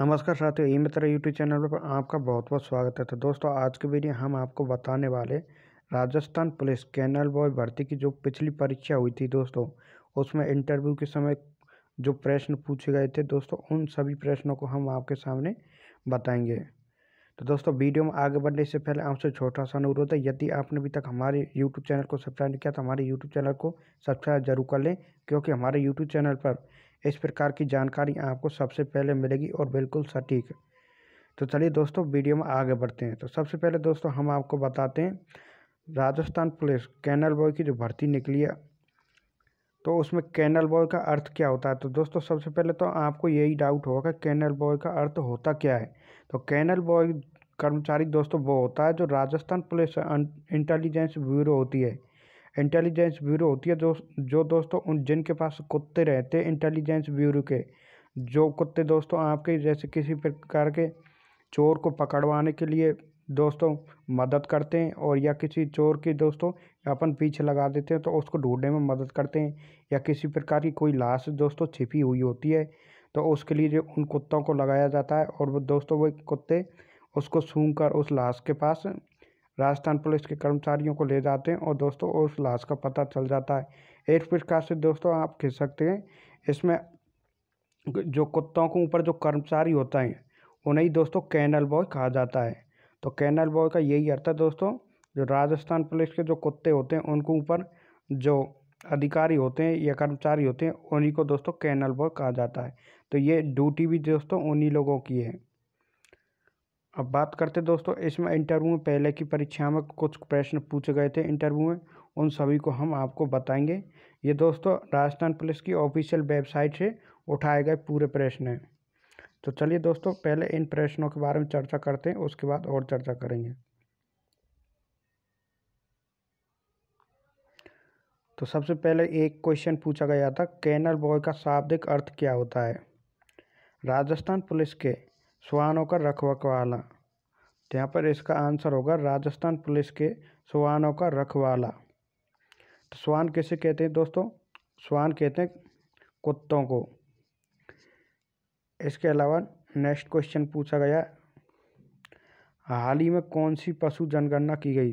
नमस्कार साथियों ई मित्र YouTube channel पर आपका बहुत बहुत स्वागत है तो दोस्तों आज की वीडियो हम आपको बताने वाले राजस्थान पुलिस कैनल बॉय भर्ती की जो पिछली परीक्षा हुई थी दोस्तों उसमें इंटरव्यू के समय जो प्रश्न पूछे गए थे दोस्तों उन सभी प्रश्नों को हम आपके सामने बताएंगे तो दोस्तों वीडियो में आगे बढ़ने से पहले आपसे छोटा सा अनुरोध है यदि आपने अभी तक हमारे यूट्यूब चैनल को सब्सक्राइब नहीं किया तो हमारे यूट्यूब चैनल को सब्सक्राइब जरूर कर लें क्योंकि हमारे यूट्यूब चैनल पर इस प्रकार की जानकारी आपको सबसे पहले मिलेगी और बिल्कुल सटीक तो चलिए दोस्तों वीडियो में आगे बढ़ते हैं तो सबसे पहले दोस्तों हम आपको बताते हैं राजस्थान पुलिस कैनल बॉय की जो भर्ती निकली है तो उसमें कैनल बॉय का अर्थ क्या होता है तो दोस्तों सबसे पहले तो आपको यही डाउट होगा कैनल बॉय का अर्थ होता क्या है तो कैनल बॉय कर्मचारी दोस्तों वो होता है जो राजस्थान पुलिस इंटेलिजेंस ब्यूरो होती है इंटेलिजेंस ब्यूरो होती है जो जो दोस्तों उन जिनके पास कुत्ते रहते हैं इंटेलिजेंस ब्यूरो के जो कुत्ते दोस्तों आपके जैसे किसी प्रकार के चोर को पकड़वाने के लिए दोस्तों मदद करते हैं और या किसी चोर के दोस्तों अपन पीछे लगा देते हैं तो उसको ढूंढने में मदद करते हैं या किसी प्रकार की कोई लाश दोस्तों छिपी हुई होती है तो उसके लिए जो उन कुत्तों को लगाया जाता है और वो दोस्तों वो कुत्ते उसको सूंघ कर उस लाश के पास राजस्थान पुलिस के कर्मचारियों को ले जाते हैं और दोस्तों उस लाश का पता चल जाता है एक प्रकार से दोस्तों आप खींच सकते हैं इसमें जो कुत्तों के ऊपर जो कर्मचारी होता है उन्हें दोस्तों कैनल बॉय कहा जाता है तो कैनल बॉय का यही अर्थ है दोस्तों जो राजस्थान पुलिस के जो कुत्ते होते हैं उनके ऊपर जो अधिकारी होते हैं या कर्मचारी होते हैं उन्हीं को दोस्तों कैनल बॉय कहा जाता है तो ये ड्यूटी भी दोस्तों उन्हीं लोगों की है अब बात करते दोस्तों इसमें इंटरव्यू में पहले की परीक्षा में कुछ प्रश्न पूछे गए थे इंटरव्यू में उन सभी को हम आपको बताएंगे ये दोस्तों राजस्थान पुलिस की ऑफिशियल वेबसाइट से उठाए गए पूरे प्रश्न हैं तो चलिए दोस्तों पहले इन प्रश्नों के बारे में चर्चा करते हैं उसके बाद और चर्चा करेंगे तो सबसे पहले एक क्वेश्चन पूछा गया था कैनल बॉय का शाब्दिक अर्थ क्या होता है राजस्थान पुलिस के सुहानों का रखवाला यहाँ पर इसका आंसर होगा राजस्थान पुलिस के सुहानों का रखवाला तो सुहान किसे कहते हैं दोस्तों सुहान कहते हैं कुत्तों को इसके अलावा नेक्स्ट क्वेश्चन पूछा गया हाल ही में कौन सी पशु जनगणना की गई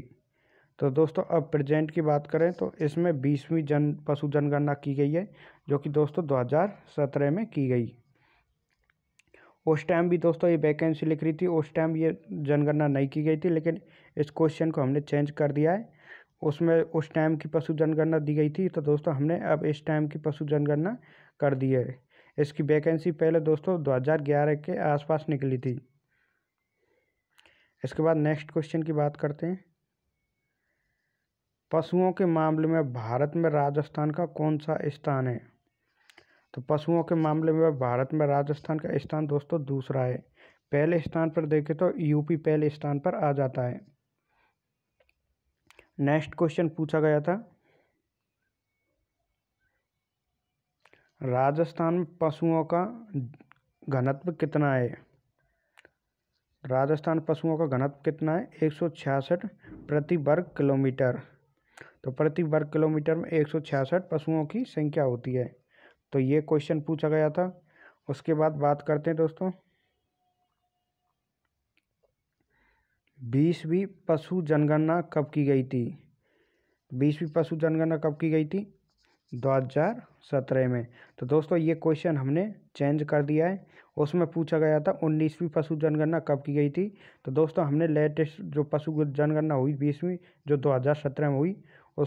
तो दोस्तों अब प्रेजेंट की बात करें तो इसमें बीसवीं जन पशु जनगणना की गई है जो कि दोस्तों 2017 में की गई उस टाइम भी दोस्तों ये वैकेंसी लिख रही थी उस टाइम ये जनगणना नहीं की गई थी लेकिन इस क्वेश्चन को हमने चेंज कर दिया है उसमें उस टाइम की पशु जनगणना दी गई थी तो दोस्तों हमने अब इस टाइम की पशु जनगणना कर दी है इसकी वैकेंसी पहले दोस्तों दो के आसपास निकली थी इसके बाद नेक्स्ट क्वेश्चन की बात करते हैं पशुओं के मामले में भारत में राजस्थान का कौन सा स्थान है तो पशुओं के मामले में भारत में राजस्थान का स्थान दोस्तों दूसरा है पहले स्थान पर देखें तो यूपी पहले स्थान पर आ जाता है नेक्स्ट क्वेश्चन पूछा गया था राजस्थान में पशुओं का घनत्व कितना है राजस्थान पशुओं का घनत्व कितना है एक सौ छियासठ प्रति वर्ग किलोमीटर तो प्रति वर्ग किलोमीटर में एक सौ छियासठ पशुओं की संख्या होती है तो ये क्वेश्चन पूछा गया था उसके बाद बात करते हैं दोस्तों बीसवीं पशु जनगणना कब की गई थी बीसवीं पशु जनगणना कब की गई थी 2017 में तो दोस्तों ये क्वेश्चन हमने चेंज कर दिया है उसमें पूछा गया था उन्नीसवीं पशु जनगणना कब की गई थी तो दोस्तों हमने लेटेस्ट जो पशु जनगणना हुई बीसवीं जो 2017 में हुई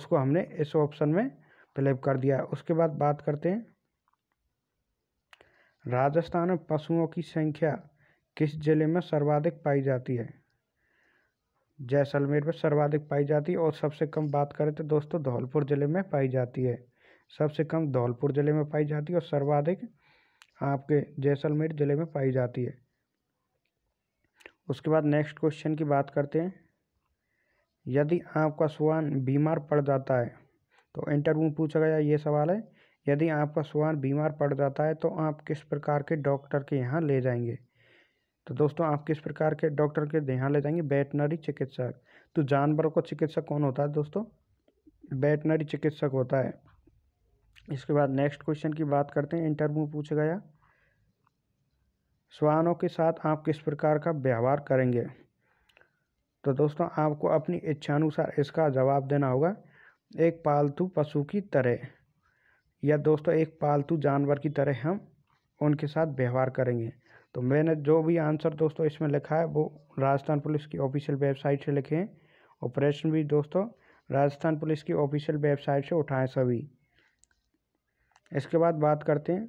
उसको हमने इस ऑप्शन में फिलअप कर दिया उसके बाद बात करते हैं राजस्थान में पशुओं की संख्या किस जिले में सर्वाधिक पाई जाती है जैसलमेर में सर्वाधिक पाई जाती है और सबसे कम बात करें तो दोस्तों धौलपुर ज़िले में पाई जाती है सबसे कम धौलपुर ज़िले में पाई जाती है और सर्वाधिक आपके जैसलमेर ज़िले में पाई जाती है उसके बाद नेक्स्ट क्वेश्चन की बात करते हैं यदि आपका स्वान बीमार पड़ जाता है तो इंटरव्यू में पूछा गया ये सवाल है यदि आपका श्वान बीमार पड़ जाता है तो आप किस प्रकार के डॉक्टर के यहाँ ले जाएंगे तो दोस्तों आप किस प्रकार के डॉक्टर के यहाँ ले जाएंगे वेटनरी चिकित्सक तो जानवरों का चिकित्सक कौन होता है दोस्तों वेटनरी चिकित्सक होता है इसके बाद नेक्स्ट क्वेश्चन की बात करते हैं इंटरव्यू पूछ गया स्वानों के साथ आप किस प्रकार का व्यवहार करेंगे तो दोस्तों आपको अपनी इच्छानुसार इसका जवाब देना होगा एक पालतू पशु की तरह या दोस्तों एक पालतू जानवर की तरह हम उनके साथ व्यवहार करेंगे तो मैंने जो भी आंसर दोस्तों इसमें लिखा है वो राजस्थान पुलिस की ऑफिशियल वेबसाइट से लिखे हैं और प्रश्न भी दोस्तों राजस्थान पुलिस की ऑफिशियल वेबसाइट से उठाएं सभी इसके बाद बात करते हैं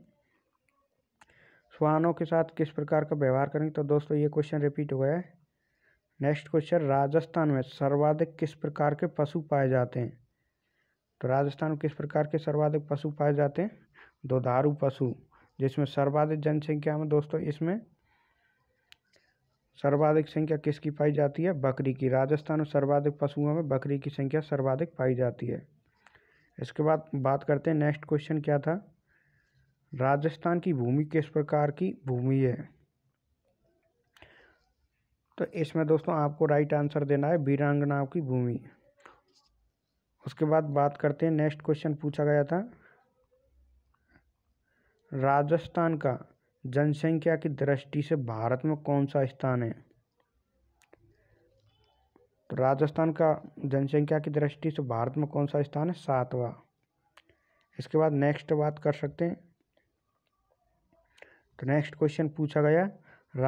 श्वानों के साथ किस प्रकार का व्यवहार करेंगे तो दोस्तों ये क्वेश्चन रिपीट हो गया है नेक्स्ट क्वेश्चन राजस्थान में सर्वाधिक किस प्रकार के पशु पाए जाते हैं तो राजस्थान में किस प्रकार के सर्वाधिक पशु पाए जाते हैं दुधारू पशु जिसमें सर्वाधिक जनसंख्या में दोस्तों इसमें सर्वाधिक संख्या किसकी पाई जाती है बकरी की राजस्थान में सर्वाधिक पशुओं में बकरी की संख्या सर्वाधिक पाई जाती है इसके बाद बात करते हैं नेक्स्ट क्वेश्चन क्या था राजस्थान की भूमि किस प्रकार की भूमि है तो इसमें दोस्तों आपको राइट आंसर देना है वीरांगनाव की भूमि उसके बाद बात करते हैं नेक्स्ट क्वेश्चन पूछा गया था राजस्थान का जनसंख्या की दृष्टि से भारत में कौन सा स्थान है तो राजस्थान का जनसंख्या की दृष्टि से भारत में कौन सा स्थान है सातवां इसके बाद नेक्स्ट बात कर सकते हैं तो नेक्स्ट क्वेश्चन पूछा गया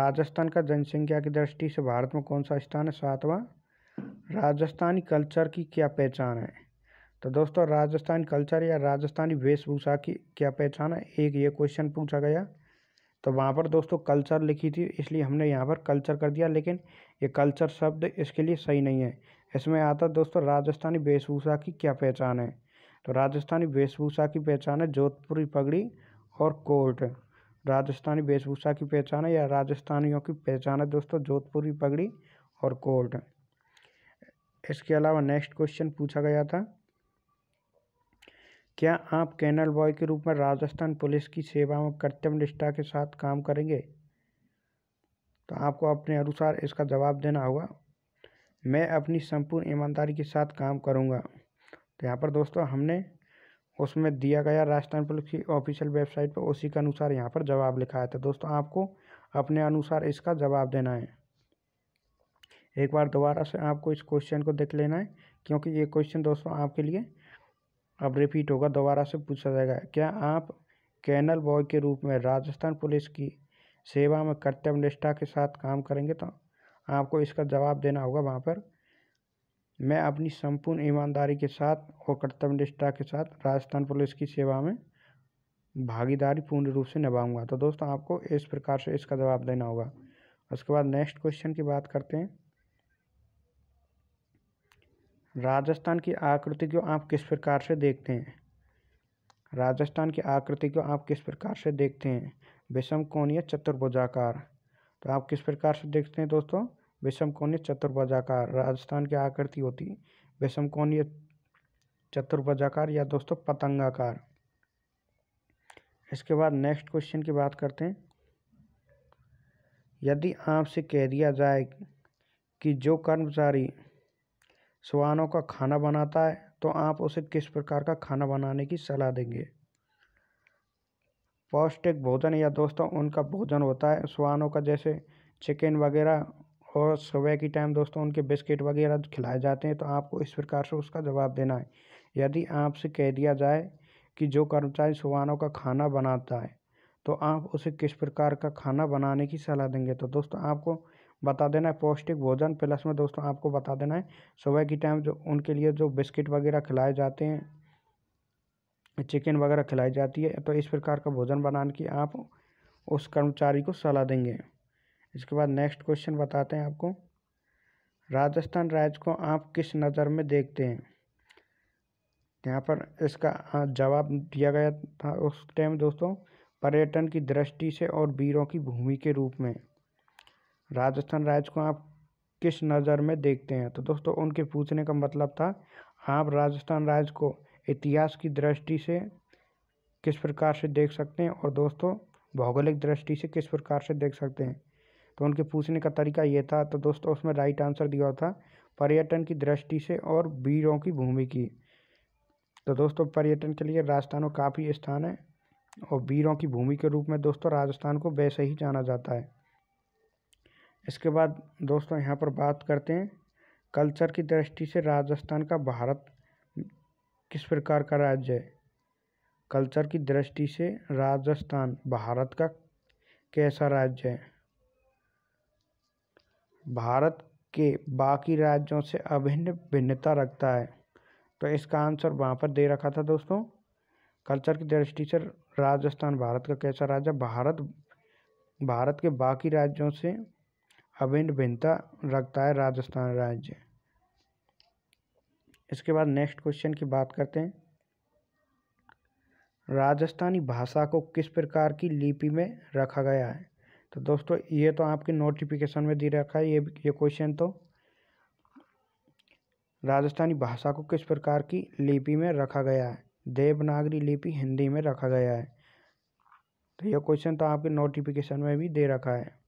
राजस्थान का जनसंख्या की दृष्टि से भारत में कौन सा स्थान है सातवां राजस्थानी कल्चर की क्या पहचान है तो दोस्तों राजस्थान कल्चर या राजस्थानी वेशभूषा की क्या पहचान है एक ये क्वेश्चन पूछा गया तो वहाँ पर दोस्तों कल्चर लिखी थी इसलिए हमने यहाँ पर कल्चर कर दिया लेकिन ये कल्चर शब्द इसके लिए सही नहीं है इसमें आता दोस्तों राजस्थानी वेशभूषा की क्या पहचान है तो राजस्थानी वेशभूषा की पहचान है जोधपुरी पगड़ी और कोट राजस्थानी वेशभूषा की पहचान है या राजस्थानियों की पहचान है दोस्तों जोधपुरी पगड़ी और कोट इसके अलावा नेक्स्ट क्वेश्चन पूछा गया था क्या आप कैनल बॉय के रूप में राजस्थान पुलिस की सेवा में कर्तव्य निष्ठा के साथ काम करेंगे तो आपको अपने अनुसार इसका जवाब देना होगा मैं अपनी संपूर्ण ईमानदारी के साथ काम करूंगा तो यहाँ पर दोस्तों हमने उसमें दिया गया राजस्थान पुलिस की ऑफिशियल वेबसाइट पर उसी के अनुसार यहाँ पर जवाब लिखा है तो दोस्तों आपको अपने अनुसार इसका जवाब देना है एक बार दोबारा से आपको इस क्वेश्चन को देख लेना है क्योंकि ये क्वेश्चन दोस्तों आपके लिए अब रिपीट होगा दोबारा से पूछा जाएगा क्या आप कैनल बॉय के रूप में राजस्थान पुलिस की सेवा में कर्तव्य निष्ठा के साथ काम करेंगे तो आपको इसका जवाब देना होगा वहाँ पर मैं अपनी संपूर्ण ईमानदारी के साथ और कर्तव्य निष्ठा के साथ राजस्थान पुलिस की सेवा में भागीदारी पूर्ण रूप से निभाऊंगा तो दोस्तों आपको इस प्रकार से इसका जवाब देना होगा उसके बाद नेक्स्ट क्वेश्चन की बात करते हैं राजस्थान की आकृति को आप किस प्रकार से देखते हैं राजस्थान की आकृति को आप किस प्रकार से देखते हैं विषम कोणीय चतुर्भुजाकार तो आप किस प्रकार से देखते हैं दोस्तों विषम कोणीय चतुर्भुजाकार राजस्थान की आकृति होती है विषम कोणीय चतुर्भुजाकार या दोस्तों पतंगाकार इसके बाद नेक्स्ट क्वेश्चन की बात करते हैं यदि आपसे कह दिया जाए कि जो कर्मचारी श्वानों का खाना बनाता है तो आप उसे किस प्रकार का खाना बनाने की सलाह देंगे पौष्टिक भोजन या दोस्तों उनका भोजन होता है श्वानों का जैसे चिकन वगैरह और सुबह की टाइम दोस्तों उनके बिस्किट वगैरह खिलाए जाते हैं तो आपको इस प्रकार से उसका जवाब देना है यदि आपसे कह दिया जाए कि जो कर्मचारी सुबहानों का खाना बनाता है तो आप उसे किस प्रकार का खाना बनाने की सलाह देंगे तो दोस्तों आपको बता देना है पौष्टिक भोजन प्लस में दोस्तों आपको बता देना है सुबह की टाइम जो उनके लिए जो बिस्किट वगैरह खिलाए जाते हैं चिकन वगैरह खिलाई जाती है तो इस प्रकार का भोजन बनाने की आप उस कर्मचारी को सलाह देंगे इसके बाद नेक्स्ट क्वेश्चन बताते हैं आपको राजस्थान राज्य को आप किस नज़र में देखते हैं यहाँ पर इसका जवाब दिया गया था उस टाइम दोस्तों पर्यटन की दृष्टि से और वीरों की भूमि के रूप में राजस्थान राज्य को आप किस नज़र में देखते हैं तो दोस्तों उनके पूछने का मतलब था आप राजस्थान राज्य को इतिहास की दृष्टि से किस प्रकार से देख सकते हैं और दोस्तों भौगोलिक दृष्टि से किस प्रकार से देख सकते हैं तो उनके पूछने का तरीका ये था तो दोस्तों उसमें राइट आंसर दिया था पर्यटन की दृष्टि से और वीरों की भूमि की तो दोस्तों पर्यटन के लिए राजस्थान में काफ़ी स्थान है और वीरों की भूमि के रूप में दोस्तों राजस्थान को वैसे ही जाना जाता है इसके बाद दोस्तों यहाँ पर बात करते हैं कल्चर की दृष्टि से राजस्थान का भारत किस प्रकार का राज्य है कल्चर की दृष्टि से राजस्थान भारत का कैसा राज्य है भारत के बाकी राज्यों से अभिन्न भिन्नता रखता है तो इसका आंसर वहाँ पर दे रखा था दोस्तों कल्चर की दृष्टि से राजस्थान भारत का कैसा राज्य भारत भारत के बाकी राज्यों से अभिन्न भिन्नता रखता है राजस्थान राज्य इसके बाद नेक्स्ट क्वेश्चन की बात करते हैं राजस्थानी भाषा को किस प्रकार की लिपि में रखा गया है तो दोस्तों ये तो आपके नोटिफिकेशन में दे रखा है ये ये क्वेश्चन तो राजस्थानी भाषा को किस प्रकार की लिपि में रखा गया है देवनागरी लिपि हिंदी में रखा गया है तो यह क्वेश्चन तो आपके नोटिफिकेशन में भी दे रखा है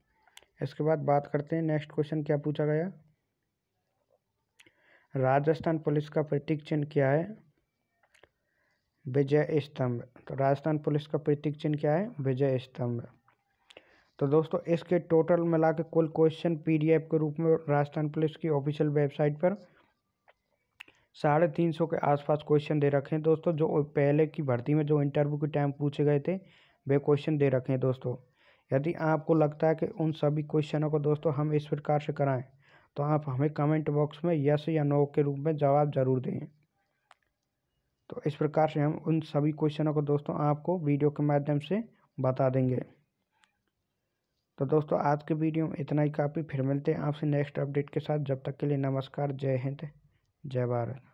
इसके बाद बात करते हैं नेक्स्ट क्वेश्चन क्या पूछा गया राजस्थान पुलिस का प्रतीक चिन्ह क्या है विजय स्तंभ तो राजस्थान पुलिस का प्रतीक चिन्ह क्या है विजय स्तंभ तो दोस्तों इसके टोटल मिला के कुल क्वेश्चन पीडीएफ के रूप में राजस्थान पुलिस की ऑफिशियल वेबसाइट पर साढ़े तीन सौ के आसपास क्वेश्चन दे रखे हैं दोस्तों जो पहले की भर्ती में जो इंटरव्यू के टाइम पूछे गए थे वे क्वेश्चन दे रखे हैं दोस्तों यदि आपको लगता है कि उन सभी क्वेश्चनों को दोस्तों हम इस प्रकार से कराएं तो आप हमें कमेंट बॉक्स में यस या नो के रूप में जवाब ज़रूर दें तो इस प्रकार से हम उन सभी क्वेश्चनों को दोस्तों आपको वीडियो के माध्यम से बता देंगे तो दोस्तों आज के वीडियो में इतना ही काफ़ी फिर मिलते हैं आपसे नेक्स्ट अपडेट के साथ जब तक के लिए नमस्कार जय हिंद जय भारत